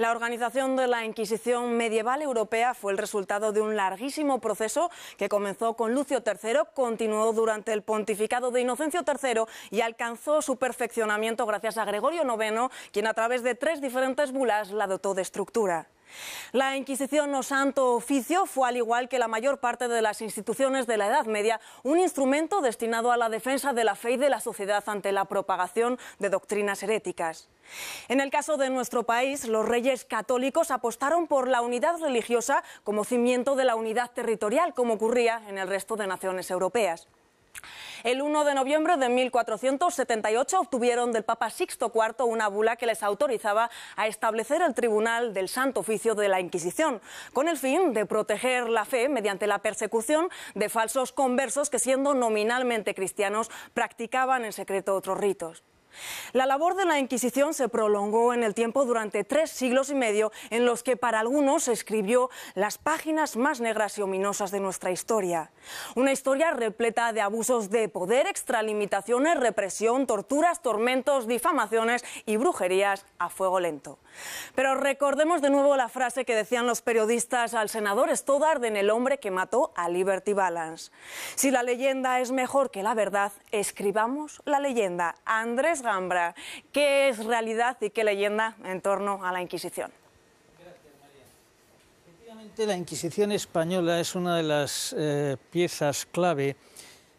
La organización de la Inquisición medieval europea fue el resultado de un larguísimo proceso que comenzó con Lucio III, continuó durante el pontificado de Inocencio III y alcanzó su perfeccionamiento gracias a Gregorio IX, quien a través de tres diferentes bulas la dotó de estructura. La Inquisición o Santo Oficio fue, al igual que la mayor parte de las instituciones de la Edad Media, un instrumento destinado a la defensa de la fe y de la sociedad ante la propagación de doctrinas heréticas. En el caso de nuestro país, los reyes católicos apostaron por la unidad religiosa como cimiento de la unidad territorial, como ocurría en el resto de naciones europeas. El 1 de noviembre de 1478 obtuvieron del Papa Sixto IV una bula que les autorizaba a establecer el Tribunal del Santo Oficio de la Inquisición, con el fin de proteger la fe mediante la persecución de falsos conversos que, siendo nominalmente cristianos, practicaban en secreto otros ritos. La labor de la Inquisición se prolongó en el tiempo durante tres siglos y medio, en los que para algunos se escribió las páginas más negras y ominosas de nuestra historia. Una historia repleta de abusos de poder, extralimitaciones, represión, torturas, tormentos, difamaciones y brujerías a fuego lento. Pero recordemos de nuevo la frase que decían los periodistas al senador Stoddard en El hombre que mató a Liberty Balance. Si la leyenda es mejor que la verdad, escribamos la leyenda. Andrés Gambra. ¿Qué es realidad y qué leyenda en torno a la Inquisición? Efectivamente, la Inquisición española es una de las eh, piezas clave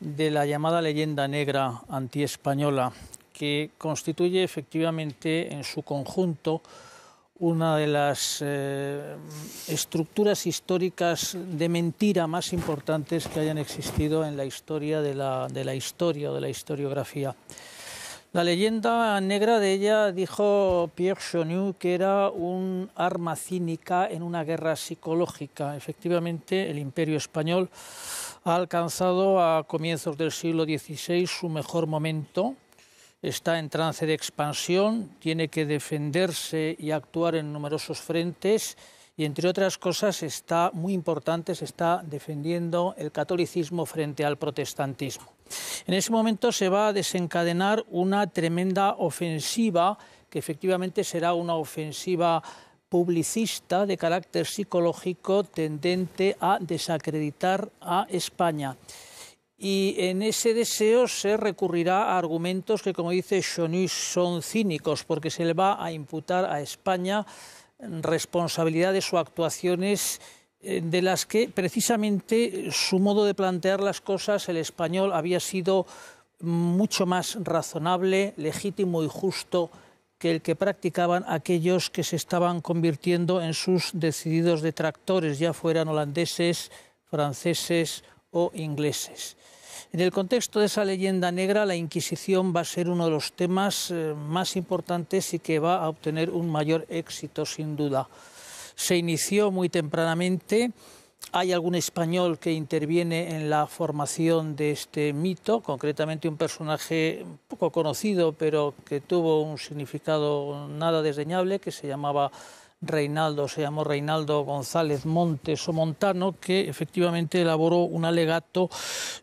de la llamada leyenda negra antiespañola, que constituye efectivamente en su conjunto una de las eh, estructuras históricas de mentira más importantes que hayan existido en la historia de la historia o de la historiografía. La leyenda negra de ella dijo Pierre Choniou que era un arma cínica en una guerra psicológica. Efectivamente, el imperio español ha alcanzado a comienzos del siglo XVI su mejor momento. Está en trance de expansión, tiene que defenderse y actuar en numerosos frentes y entre otras cosas está muy importante, se está defendiendo el catolicismo frente al protestantismo. En ese momento se va a desencadenar una tremenda ofensiva que efectivamente será una ofensiva publicista de carácter psicológico tendente a desacreditar a España. Y en ese deseo se recurrirá a argumentos que, como dice Chonus, son cínicos, porque se le va a imputar a España responsabilidades o actuaciones eh, de las que precisamente su modo de plantear las cosas, el español, había sido mucho más razonable, legítimo y justo que el que practicaban aquellos que se estaban convirtiendo en sus decididos detractores, ya fueran holandeses, franceses o ingleses. En el contexto de esa leyenda negra, la Inquisición va a ser uno de los temas eh, más importantes y que va a obtener un mayor éxito, sin duda. Se inició muy tempranamente. Hay algún español que interviene en la formación de este mito, concretamente un personaje poco conocido, pero que tuvo un significado nada desdeñable, que se llamaba Reinaldo, se llamó Reinaldo González Montes o Montano, que efectivamente elaboró un alegato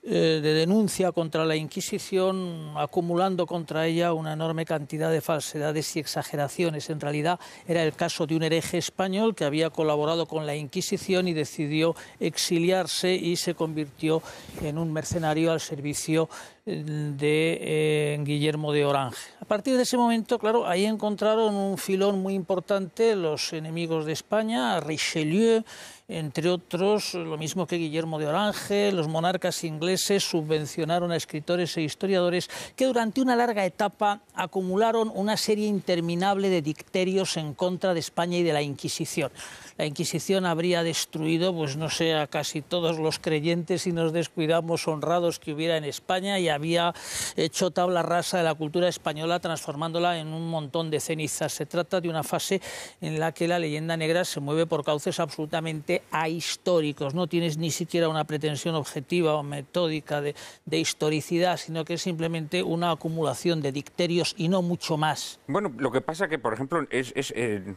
eh, de denuncia contra la Inquisición, acumulando contra ella una enorme cantidad de falsedades y exageraciones. En realidad era el caso de un hereje español que había colaborado con la Inquisición y decidió exiliarse y se convirtió en un mercenario al servicio eh, de eh, Guillermo de Orange. A partir de ese momento, claro, ahí encontraron un filón muy importante los enemigos de España, Richelieu entre otros, lo mismo que Guillermo de Orange, los monarcas ingleses subvencionaron a escritores e historiadores que durante una larga etapa acumularon una serie interminable de dicterios en contra de España y de la Inquisición. La Inquisición habría destruido, pues no sé, a casi todos los creyentes y nos descuidamos honrados que hubiera en España y había hecho tabla rasa de la cultura española transformándola en un montón de cenizas. Se trata de una fase en la que la leyenda negra se mueve por cauces absolutamente a históricos, No tienes ni siquiera una pretensión objetiva o metódica de, historicidad, sino que es simplemente una acumulación de dicterios y no mucho más. Bueno, lo que pasa que, por ejemplo, es, eh,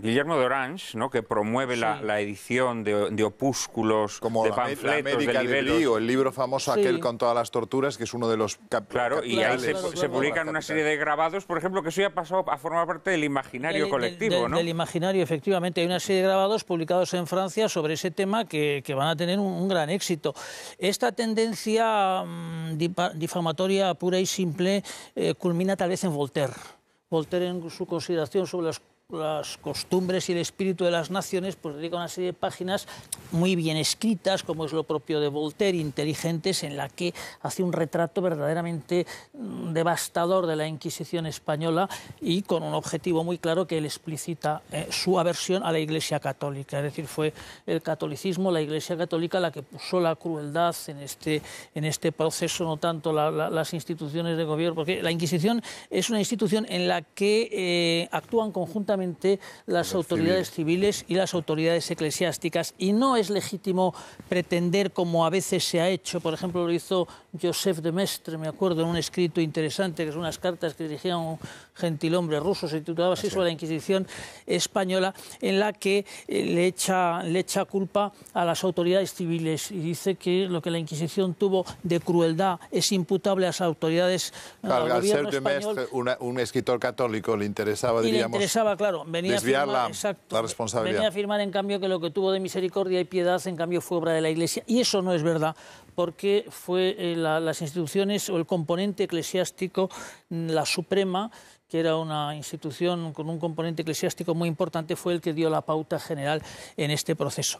Guillermo de Orange, ¿no? que promueve la, edición de, opúsculos, Como de panfletos, de o el libro famoso aquel con todas las torturas, que es uno de los... Claro, y ahí se, publican una serie de grabados, por ejemplo, que eso ya ha pasado a formar parte del imaginario colectivo, del imaginario, efectivamente. Hay una serie de grabados publicados en Francia sobre ese tema que, van a tener un, gran éxito. Esta tendencia mm, difamatoria pura y simple eh, culmina tal vez en Voltaire. Voltaire en su consideración sobre las las costumbres y el espíritu de las naciones, pues dedica una serie de páginas muy bien escritas, como es lo propio de Voltaire, inteligentes, en la que hace un retrato verdaderamente mm, devastador de la Inquisición española y con un objetivo muy claro que él explicita eh, su aversión a la Iglesia católica. Es decir, fue el catolicismo, la Iglesia católica, la que puso la crueldad en este, en este proceso, no tanto las instituciones de gobierno, porque la Inquisición es una institución en la que eh, actúan conjuntamente las autoridades civiles y las autoridades eclesiásticas. Y no es legítimo pretender, como a veces se ha hecho, por ejemplo, lo hizo Joseph de Mestre, me acuerdo, en un escrito interesante, que son unas cartas que dirigía un gentilhombre ruso, se titulaba así, sobre la Inquisición española, en la que eh, le echa, le culpa a las autoridades civiles y dice que lo que la Inquisición tuvo de crueldad es imputable a las autoridades eh, al, al de un escritor católico, le interesaba, diríamos, interesaba, claro, la responsabilidad. Venía a afirmar, en cambio, que lo que tuvo de misericordia y piedad, en cambio, fue obra de la Iglesia. Y eso no es verdad, porque fue eh, las instituciones o el componente eclesiástico, mm, la Suprema, que era una institución con un componente eclesiástico muy importante, fue el que dio la pauta general en este proceso.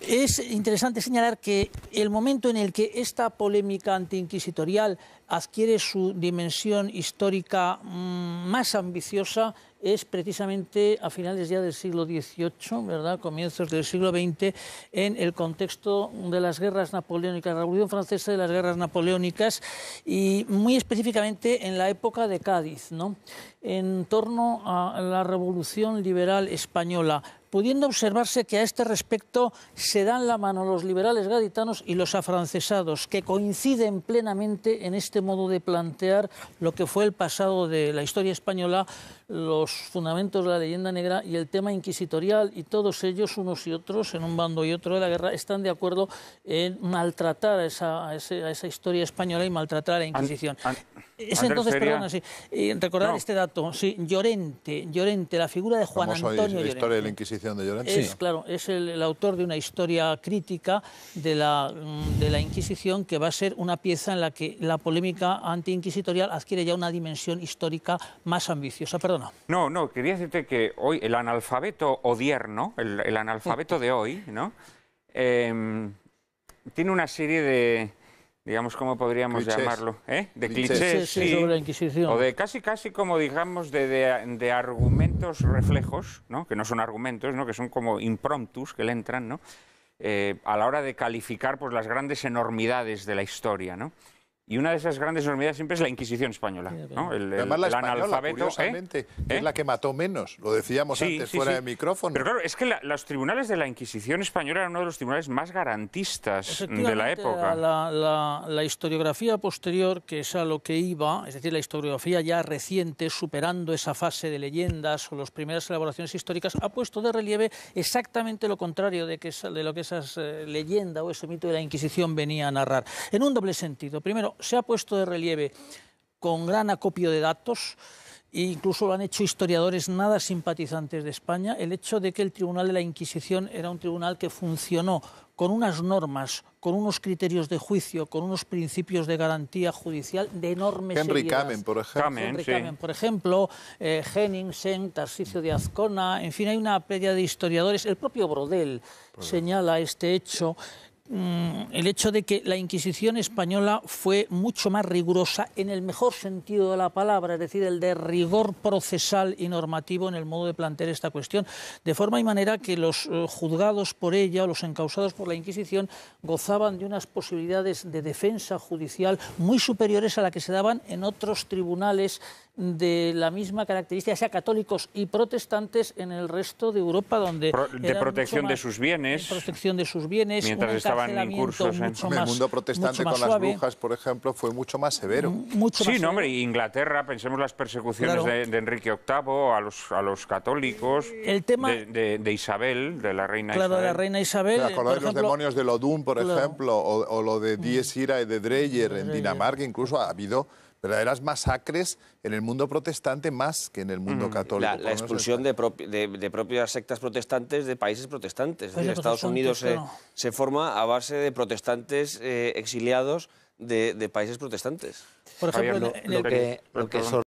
Es interesante señalar que el momento en el que esta polémica antiinquisitorial adquiere su dimensión histórica mm, más ambiciosa es precisamente a finales ya del siglo XVIII, comienzos del siglo XX, en el contexto de las guerras napoleónicas, la Revolución Francesa y las guerras napoleónicas, y muy específicamente en la época de Cádiz, en torno a la Revolución Liberal Española pudiendo observarse que a este respecto se dan la mano los liberales gaditanos y los afrancesados, que coinciden plenamente en este modo de plantear lo que fue el pasado de la historia española, los fundamentos de la leyenda negra y el tema inquisitorial y todos ellos, unos y otros, en un bando y otro de la guerra, están de acuerdo en maltratar a esa, historia española y maltratar a la Inquisición. es entonces, perdón, sí, recordar este dato, sí, Llorente, Llorente, la figura de Juan Antonio la de la Inquisición de Llorente? Es, sí. claro, es el, autor de una historia crítica de la, mm, de la Inquisición que va a ser una pieza en la que la polémica antiinquisitorial adquiere ya una dimensión histórica más ambiciosa. Perdón, no, no, quería decirte que hoy el analfabeto odierno, el, analfabeto de hoy, ¿no? Em, tiene una serie de, digamos, ¿cómo podríamos llamarlo? ¿Eh? De clichés, sí, sobre Inquisición. O de casi, casi como, digamos, de, argumentos reflejos, ¿no? Que no son argumentos, ¿no? Que son como impromptus que le entran, ¿no? Eh, a la hora de calificar pues, las grandes enormidades de la historia, ¿no? Y una de esas grandes enormidades siempre es la Inquisición española. El, Además, la española, ¿eh? curiosamente, ¿Eh? es la que mató menos. Lo decíamos antes fuera de micrófono. Pero claro, es que los tribunales de la Inquisición española eran uno de los tribunales más garantistas de la época. La, historiografía posterior, que es a lo que iba, es decir, la historiografía ya reciente, superando esa fase de leyendas o las primeras elaboraciones históricas, ha puesto de relieve exactamente lo contrario de, que, de lo que esas eh, leyenda o ese mito de la Inquisición venía a narrar. En un doble sentido. Primero, se ha puesto de relieve con gran acopio de datos, e incluso lo han hecho historiadores nada simpatizantes de España, el hecho de que el Tribunal de la Inquisición era un tribunal que funcionó con unas normas, con unos criterios de juicio, con unos principios de garantía judicial de enorme Henry por ejemplo. Kamen, Henry Kamen, por ejemplo, eh, Henningsen, Tarsicio de Azcona, en fin, hay una pérdida de historiadores. El propio Brodel señala este hecho Mm, el hecho de que la Inquisición española fue mucho más rigurosa en el mejor sentido de la palabra, es decir, el de rigor procesal y normativo en el modo de plantear esta cuestión, de forma y manera que los eh, juzgados por ella o los encausados por la Inquisición gozaban de unas posibilidades de defensa judicial muy superiores a las que se daban en otros tribunales de la misma característica, sea católicos y protestantes en el resto de Europa, donde de protección de sus bienes, protección de sus bienes, mientras estaban en cursos en el mundo protestante con las brujas, por ejemplo, fue mucho más severo. Mm, mucho sí, hombre, Inglaterra, pensemos las persecuciones de, Enrique VIII a los a los católicos, el tema de, Isabel, de la reina Isabel, de la reina Isabel, los demonios de Lodun, por ejemplo, o, lo de mm. Dies y de Dreyer en Dinamarca, incluso ha habido verdaderas masacres en el mundo protestante más que en el mundo mm, católico. La, expulsión de, propias sectas protestantes de países protestantes. Pues Estados Unidos eh, se, forma a base de protestantes eh, exiliados de, países protestantes. Por ejemplo, que, lo que